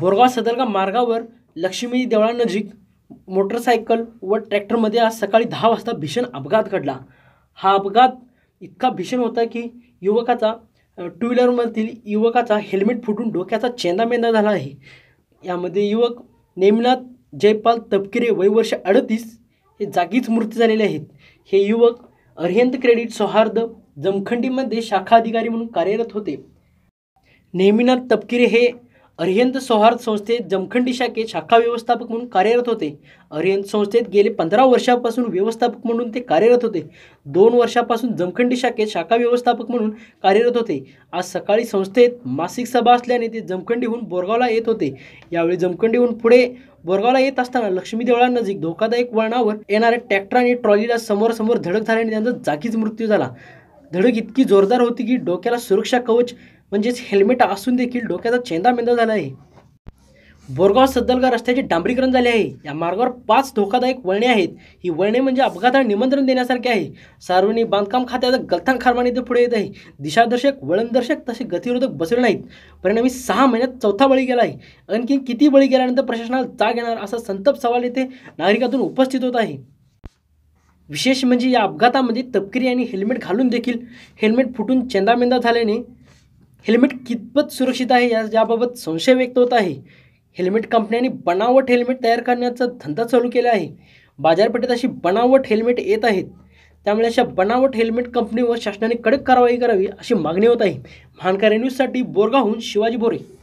बोरगाव सदरगा मार्गावर लक्ष्मी देवळानजीक मोटरसायकल व ट्रॅक्टरमध्ये आज सकाळी दहा वाजता भीषण अपघात घडला हा अपघात इतका भीषण होता की युवकाचा टू व्हीलरमधील युवकाचा हेल्मेट फुटून डोक्याचा चेंदामेंदा झाला आहे यामध्ये युवक नेमनाथ जयपाल तपकिरे वर्ष अडतीस हे जागीच मृत्यू झालेले आहेत हे युवक अरिहंत क्रेडिट सौहार्द जमखंडीमध्ये शाखा अधिकारी म्हणून कार्यरत होते नेमिनाथ तपकिरे हे अरिहंत सौहार्द संस्थेत जमखंडी शाखेत शाखा व्यवस्थापक म्हणून कार्यरत होते अरिहंत संस्थेत गेले पंधरा वर्षापासून व्यवस्थापक म्हणून ते कार्यरत होते दोन वर्षापासून जमखंडी शाखेत शाखा व्यवस्थापक म्हणून कार्यरत होते आज सकाळी संस्थेत मासिक सभा असल्याने ते जमखंडीहून बोरगावला येत होते यावेळी जमखंडीहून पुढे बोरगावला येत असताना लक्ष्मी देवळानजीक धोकादायक वळणावर येणाऱ्या ट्रॅक्टर आणि ट्रॉलीला समोर धडक झाल्याने त्यांचा जागीच मृत्यू झाला धडक इतकी जोरदार होती की डोक्याला सुरक्षा कवच म्हणजेच हेल्मेट असून देखील डोक्याचा चेंदा मेंदा झाला आहे बोरगाव सद्दलगा रस्त्याचे डांबरीकरण झाले आहे या मार्गावर पाच धोकादायक वळणे आहेत ही वळणे म्हणजे अपघाताला निमंत्रण देण्यासारखे आहे सार्वजनिक बांधकाम खात्याचा गलथान खारमान इथे पुढे येत आहे दिशादर्शक वळणदर्शक तसे गतिरोधक बसले नाहीत परिणामी सहा महिन्यात चौथा बळी गेला आहे आणखी किती बळी गेल्यानंतर प्रशासनाला जाग येणार असा संतप सवाल येथे नागरिकातून उपस्थित होत आहे विशेष म्हणजे या अपघातामध्ये तपकिरी आणि हेल्मेट घालून देखील हेल्मेट फुटून चेंदामेंदा झाल्याने हेल्मेट कितपत सुरक्षित आहे या याबाबत संशय व्यक्त होत आहे हेल्मेट कंपन्यांनी बनावट हेल्मेट तयार करण्याचा धंदा चालू केला आहे बाजारपेठेत अशी बनावट हेल्मेट येत आहेत त्यामुळे अशा बनावट हेल्मेट कंपनीवर शासनाने कडक कारवाई करावी अशी मागणी होत आहे महानकारी न्यूजसाठी बोरगाहून शिवाजी बोरे